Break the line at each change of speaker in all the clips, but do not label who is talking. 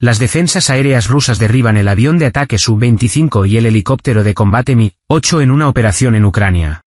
Las defensas aéreas rusas derriban el avión de ataque Su-25 y el helicóptero de combate Mi-8 en una operación en Ucrania.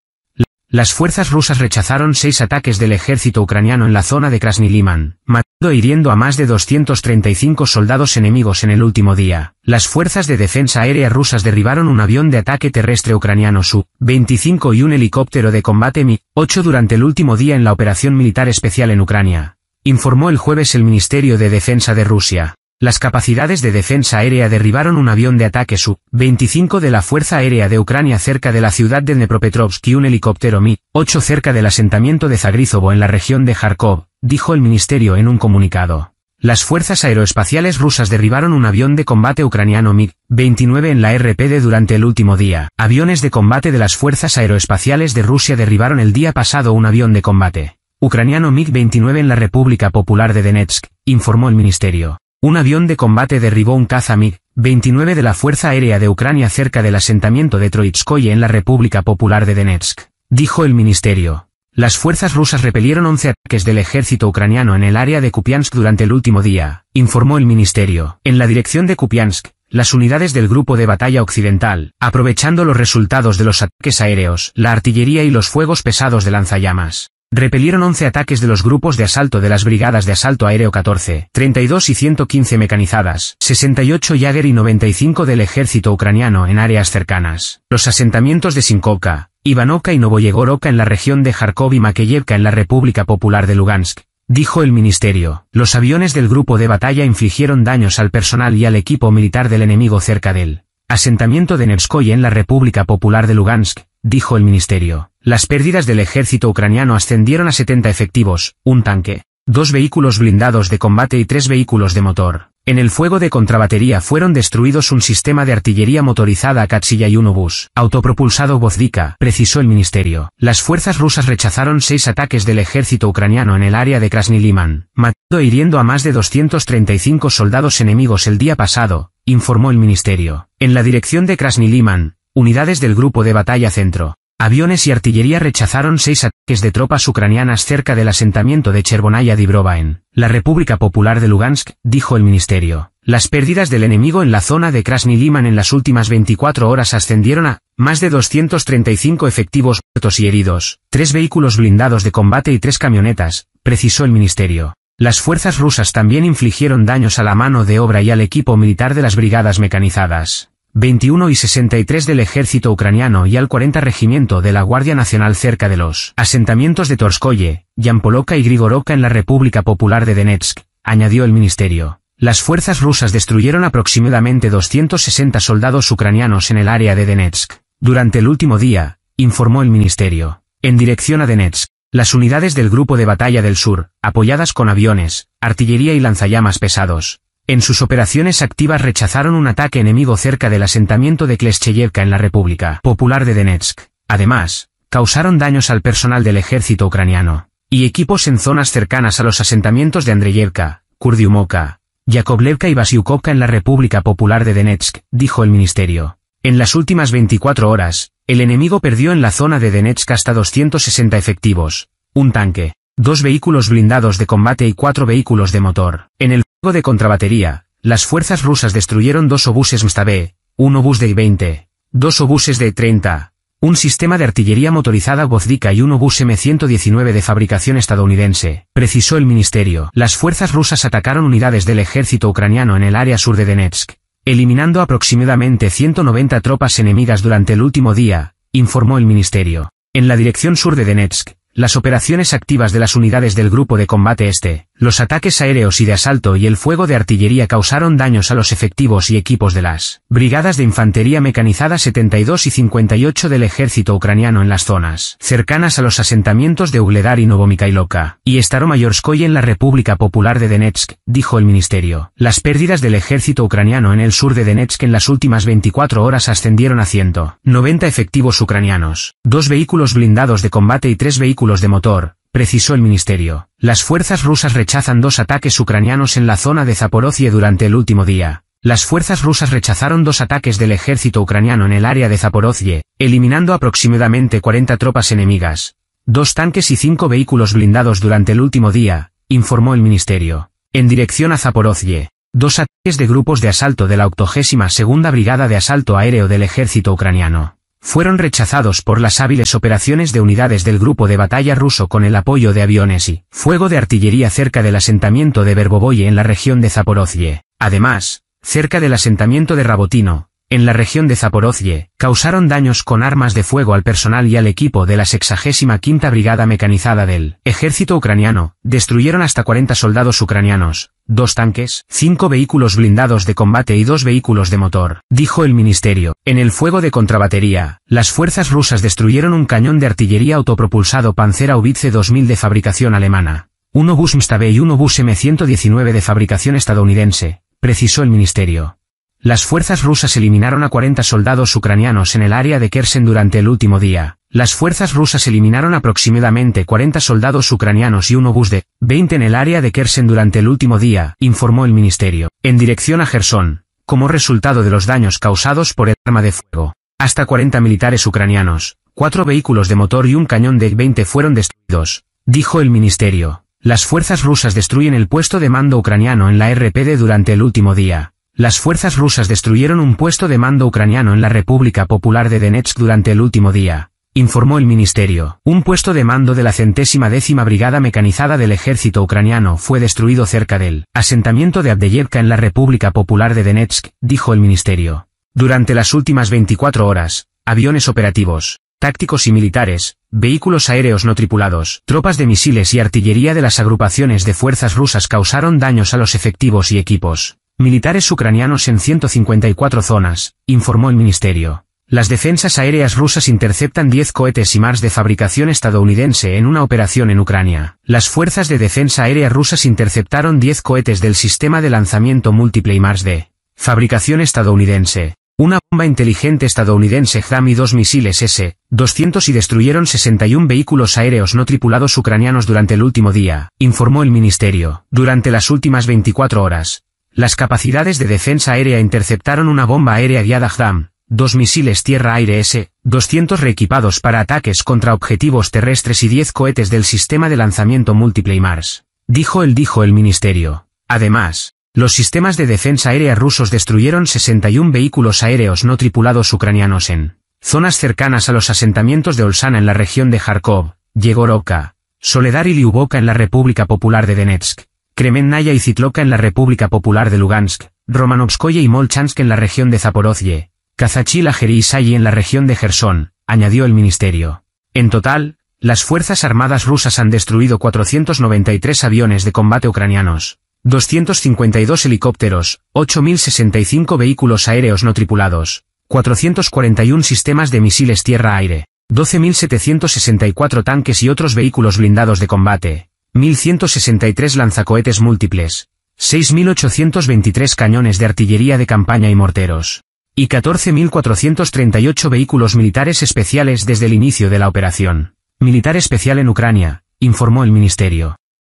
Las fuerzas rusas rechazaron seis ataques del ejército ucraniano en la zona de Krasniliman, matando e hiriendo a más de 235 soldados enemigos en el último día. Las fuerzas de defensa aérea rusas derribaron un avión de ataque terrestre ucraniano Su-25 y un helicóptero de combate Mi-8 durante el último día en la operación militar especial en Ucrania, informó el jueves el Ministerio de Defensa de Rusia. Las capacidades de defensa aérea derribaron un avión de ataque Su-25 de la Fuerza Aérea de Ucrania cerca de la ciudad de Dnepropetrovsk y un helicóptero Mi-8 cerca del asentamiento de Zagrizovo en la región de Kharkov, dijo el ministerio en un comunicado. Las fuerzas aeroespaciales rusas derribaron un avión de combate ucraniano MiG-29 en la RPD durante el último día. Aviones de combate de las fuerzas aeroespaciales de Rusia derribaron el día pasado un avión de combate ucraniano MiG-29 en la República Popular de Donetsk, informó el ministerio. Un avión de combate derribó un caza 29 de la Fuerza Aérea de Ucrania cerca del asentamiento de Troitskoye en la República Popular de Donetsk, dijo el ministerio. Las fuerzas rusas repelieron 11 ataques del ejército ucraniano en el área de Kupiansk durante el último día, informó el ministerio. En la dirección de Kupiansk, las unidades del Grupo de Batalla Occidental, aprovechando los resultados de los ataques aéreos, la artillería y los fuegos pesados de lanzallamas, Repelieron 11 ataques de los grupos de asalto de las Brigadas de Asalto Aéreo 14, 32 y 115 mecanizadas, 68 Jagger y 95 del ejército ucraniano en áreas cercanas. Los asentamientos de sinkoka Ivanoka y Novoyegoroka en la región de Kharkov y Makeyevka en la República Popular de Lugansk, dijo el ministerio. Los aviones del grupo de batalla infligieron daños al personal y al equipo militar del enemigo cerca del asentamiento de Nevskoye en la República Popular de Lugansk, dijo el ministerio. Las pérdidas del ejército ucraniano ascendieron a 70 efectivos, un tanque, dos vehículos blindados de combate y tres vehículos de motor. En el fuego de contrabatería fueron destruidos un sistema de artillería motorizada Katsilla y un obús, autopropulsado Vozdika, precisó el ministerio. Las fuerzas rusas rechazaron seis ataques del ejército ucraniano en el área de Krasniliman, matando e hiriendo a más de 235 soldados enemigos el día pasado, informó el ministerio. En la dirección de Krasniliman, unidades del grupo de batalla centro, Aviones y artillería rechazaron seis ataques de tropas ucranianas cerca del asentamiento de Chervonaya Dibrova en la República Popular de Lugansk, dijo el ministerio. Las pérdidas del enemigo en la zona de Krasny Liman en las últimas 24 horas ascendieron a más de 235 efectivos muertos y heridos, tres vehículos blindados de combate y tres camionetas, precisó el ministerio. Las fuerzas rusas también infligieron daños a la mano de obra y al equipo militar de las brigadas mecanizadas. 21 y 63 del ejército ucraniano y al 40 Regimiento de la Guardia Nacional cerca de los asentamientos de Torskoye, Yampoloka y Grigoroka en la República Popular de Donetsk, añadió el ministerio. Las fuerzas rusas destruyeron aproximadamente 260 soldados ucranianos en el área de Donetsk. Durante el último día, informó el ministerio. En dirección a Donetsk, las unidades del Grupo de Batalla del Sur, apoyadas con aviones, artillería y lanzallamas pesados, en sus operaciones activas rechazaron un ataque enemigo cerca del asentamiento de Klescheyevka en la República Popular de Donetsk. Además, causaron daños al personal del ejército ucraniano y equipos en zonas cercanas a los asentamientos de Andreyevka, Kurdiumoka, Yakovlevka y Vasiukovka en la República Popular de Donetsk, dijo el ministerio. En las últimas 24 horas, el enemigo perdió en la zona de Donetsk hasta 260 efectivos, un tanque, dos vehículos blindados de combate y cuatro vehículos de motor. En el de contrabatería, las fuerzas rusas destruyeron dos obuses Mustabé, un obús de I-20, dos obuses de I-30, un sistema de artillería motorizada Vozdika y un obús M119 de fabricación estadounidense, precisó el ministerio. Las fuerzas rusas atacaron unidades del ejército ucraniano en el área sur de Donetsk, eliminando aproximadamente 190 tropas enemigas durante el último día, informó el ministerio. En la dirección sur de Donetsk, las operaciones activas de las unidades del Grupo de Combate Este, los ataques aéreos y de asalto y el fuego de artillería causaron daños a los efectivos y equipos de las Brigadas de Infantería Mecanizada 72 y 58 del ejército ucraniano en las zonas cercanas a los asentamientos de Ugledar y Novomikhailovka y Staromayorskoye en la República Popular de Donetsk, dijo el ministerio. Las pérdidas del ejército ucraniano en el sur de Donetsk en las últimas 24 horas ascendieron a 190 efectivos ucranianos, dos vehículos blindados de combate y tres vehículos de motor, precisó el ministerio. Las fuerzas rusas rechazan dos ataques ucranianos en la zona de Zaporozhye durante el último día. Las fuerzas rusas rechazaron dos ataques del ejército ucraniano en el área de Zaporozhye, eliminando aproximadamente 40 tropas enemigas, dos tanques y cinco vehículos blindados durante el último día, informó el ministerio. En dirección a Zaporozhye, dos ataques de grupos de asalto de la 82 Brigada de Asalto Aéreo del Ejército Ucraniano fueron rechazados por las hábiles operaciones de unidades del grupo de batalla ruso con el apoyo de aviones y fuego de artillería cerca del asentamiento de verbovoye en la región de Zaporozhye. Además, cerca del asentamiento de Rabotino, en la región de Zaporozhye, causaron daños con armas de fuego al personal y al equipo de la 65 Brigada Mecanizada del ejército ucraniano, destruyeron hasta 40 soldados ucranianos, dos tanques, cinco vehículos blindados de combate y dos vehículos de motor, dijo el ministerio. En el fuego de contrabatería, las fuerzas rusas destruyeron un cañón de artillería autopropulsado Pancera 2000 de fabricación alemana, un obús Mstabe y un obús M119 de fabricación estadounidense, precisó el ministerio. Las fuerzas rusas eliminaron a 40 soldados ucranianos en el área de Kersen durante el último día. Las fuerzas rusas eliminaron aproximadamente 40 soldados ucranianos y un obús de 20 en el área de Kersen durante el último día, informó el ministerio, en dirección a Gerson, como resultado de los daños causados por el arma de fuego. Hasta 40 militares ucranianos, cuatro vehículos de motor y un cañón de 20 fueron destruidos, dijo el ministerio. Las fuerzas rusas destruyen el puesto de mando ucraniano en la RPD durante el último día, las fuerzas rusas destruyeron un puesto de mando ucraniano en la República Popular de Donetsk durante el último día, informó el ministerio. Un puesto de mando de la centésima décima brigada mecanizada del ejército ucraniano fue destruido cerca del asentamiento de Abdeyevka en la República Popular de Donetsk, dijo el ministerio. Durante las últimas 24 horas, aviones operativos, tácticos y militares, vehículos aéreos no tripulados, tropas de misiles y artillería de las agrupaciones de fuerzas rusas causaron daños a los efectivos y equipos militares ucranianos en 154 zonas, informó el ministerio. Las defensas aéreas rusas interceptan 10 cohetes y Mars de fabricación estadounidense en una operación en Ucrania. Las fuerzas de defensa aérea rusas interceptaron 10 cohetes del sistema de lanzamiento múltiple y Mars de fabricación estadounidense. Una bomba inteligente estadounidense HAM y dos misiles S-200 y destruyeron 61 vehículos aéreos no tripulados ucranianos durante el último día, informó el ministerio. Durante las últimas 24 horas, las capacidades de defensa aérea interceptaron una bomba aérea guiada Hdam, dos misiles tierra-aire S-200 reequipados para ataques contra objetivos terrestres y 10 cohetes del sistema de lanzamiento múltiple Mars, dijo el dijo el ministerio. Además, los sistemas de defensa aérea rusos destruyeron 61 vehículos aéreos no tripulados ucranianos en zonas cercanas a los asentamientos de Olsana en la región de Kharkov, Yegorovka, Soledar y Liuboka en la República Popular de Donetsk, Kremennaya y Zitloka en la República Popular de Lugansk, Romanovskoye y Molchansk en la región de Zaporozhye, Kazachil-Ajeri y en la región de Gerson, añadió el ministerio. En total, las Fuerzas Armadas rusas han destruido 493 aviones de combate ucranianos, 252 helicópteros, 8.065 vehículos aéreos no tripulados, 441 sistemas de misiles tierra-aire, 12.764 tanques y otros vehículos blindados de combate, 1.163 lanzacohetes múltiples, 6.823 cañones de artillería de campaña y morteros, y 14.438 vehículos militares especiales desde el inicio de la operación. Militar especial en Ucrania, informó el ministerio.